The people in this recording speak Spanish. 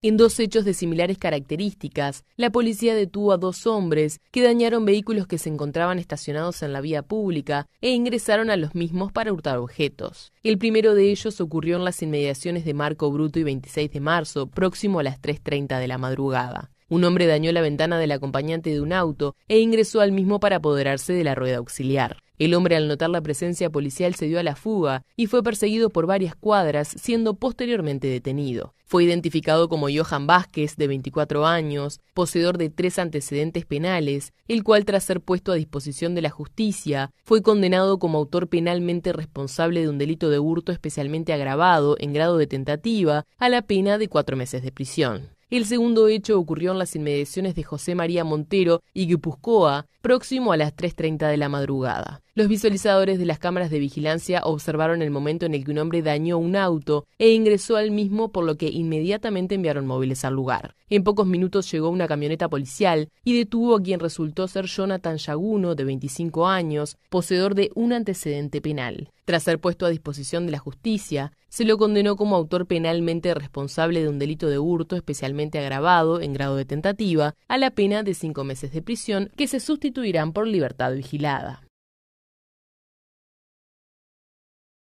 En dos hechos de similares características, la policía detuvo a dos hombres que dañaron vehículos que se encontraban estacionados en la vía pública e ingresaron a los mismos para hurtar objetos. El primero de ellos ocurrió en las inmediaciones de Marco Bruto y 26 de marzo, próximo a las 3.30 de la madrugada. Un hombre dañó la ventana del acompañante de un auto e ingresó al mismo para apoderarse de la rueda auxiliar. El hombre al notar la presencia policial se dio a la fuga y fue perseguido por varias cuadras, siendo posteriormente detenido. Fue identificado como Johan Vázquez, de 24 años, poseedor de tres antecedentes penales, el cual tras ser puesto a disposición de la justicia, fue condenado como autor penalmente responsable de un delito de hurto especialmente agravado en grado de tentativa a la pena de cuatro meses de prisión. El segundo hecho ocurrió en las inmediaciones de José María Montero y Guipuzcoa, próximo a las 3.30 de la madrugada. Los visualizadores de las cámaras de vigilancia observaron el momento en el que un hombre dañó un auto e ingresó al mismo, por lo que inmediatamente enviaron móviles al lugar. En pocos minutos llegó una camioneta policial y detuvo a quien resultó ser Jonathan Yaguno, de 25 años, poseedor de un antecedente penal. Tras ser puesto a disposición de la justicia, se lo condenó como autor penalmente responsable de un delito de hurto especialmente agravado en grado de tentativa a la pena de cinco meses de prisión que se sustituirán por libertad vigilada.